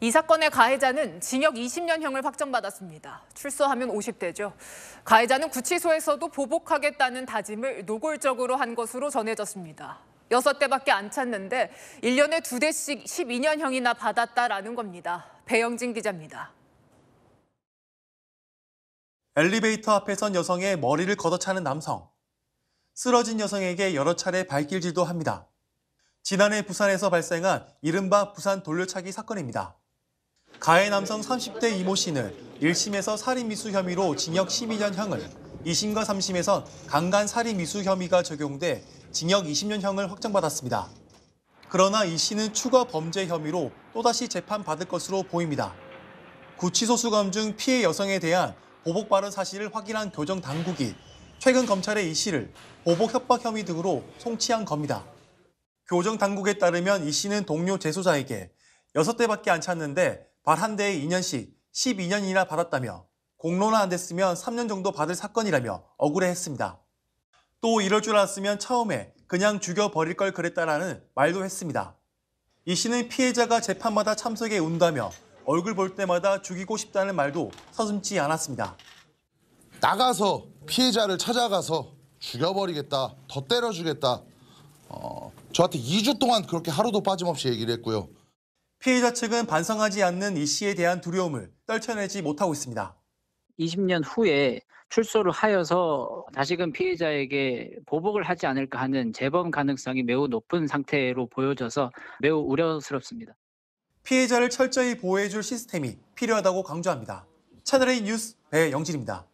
이 사건의 가해자는 징역 20년형을 확정받았습니다. 출소하면 50대죠. 가해자는 구치소에서도 보복하겠다는 다짐을 노골적으로 한 것으로 전해졌습니다. 6대밖에 안 찼는데 1년에 2대씩 12년형이나 받았다라는 겁니다. 배영진 기자입니다. 엘리베이터 앞에 선 여성의 머리를 걷어차는 남성. 쓰러진 여성에게 여러 차례 발길질도 합니다. 지난해 부산에서 발생한 이른바 부산 돌려차기 사건입니다. 가해 남성 30대 이모 씨는 1심에서 살인미수 혐의로 징역 12년형을, 2심과 3심에서 강간 살인미수 혐의가 적용돼 징역 20년형을 확정받았습니다. 그러나 이 씨는 추가 범죄 혐의로 또다시 재판받을 것으로 보입니다. 구치소 수감 중 피해 여성에 대한 보복 발언 사실을 확인한 교정 당국이 최근 검찰에 이 씨를 보복 협박 혐의 등으로 송치한 겁니다. 교정 당국에 따르면 이 씨는 동료 재소자에게 6대밖에 안 찼는데 발한 대에 2년씩 12년이나 받았다며 공론화 안 됐으면 3년 정도 받을 사건이라며 억울해했습니다. 또 이럴 줄 알았으면 처음에 그냥 죽여버릴 걸 그랬다라는 말도 했습니다. 이 씨는 피해자가 재판마다 참석해 온다며 얼굴 볼 때마다 죽이고 싶다는 말도 서슴지 않았습니다. 나가서 피해자를 찾아가서 죽여버리겠다, 더 때려주겠다. 어, 저한테 2주 동안 그렇게 하루도 빠짐없이 얘기를 했고요. 피해자 측은 반성하지 않는 이 씨에 대한 두려움을 떨쳐내지 못하고 있습니다. 20년 후에 출소를 하여서 다시금 피해자에게 보복을 하지 않을까 하는 재범 가능성이 매우 높은 상태로 보여져서 매우 우려스럽습니다. 피해자를 철저히 보호해줄 시스템이 필요하다고 강조합니다. 채널A 뉴스 배영진입니다.